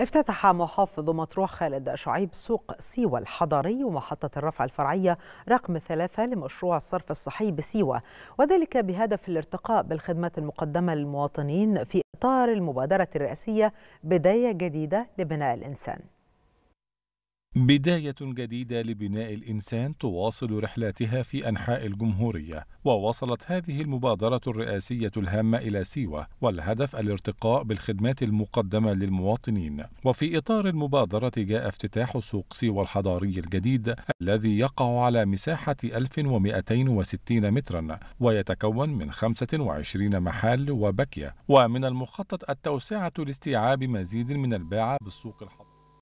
افتتح محافظ مطروح خالد شعيب سوق سيوة الحضري ومحطة الرفع الفرعية رقم ثلاثة لمشروع الصرف الصحي بسيوة وذلك بهدف الارتقاء بالخدمات المقدمة للمواطنين في إطار المبادرة الرئاسية بداية جديدة لبناء الإنسان بداية جديدة لبناء الإنسان تواصل رحلاتها في أنحاء الجمهورية، ووصلت هذه المبادرة الرئاسية الهامة إلى سيوة، والهدف الارتقاء بالخدمات المقدمة للمواطنين. وفي إطار المبادرة جاء افتتاح سوق سيوة الحضاري الجديد الذي يقع على مساحة 1260 مترا، ويتكون من 25 محل وباكية، ومن المخطط التوسعة لاستيعاب مزيد من الباعة بالسوق الحضاري.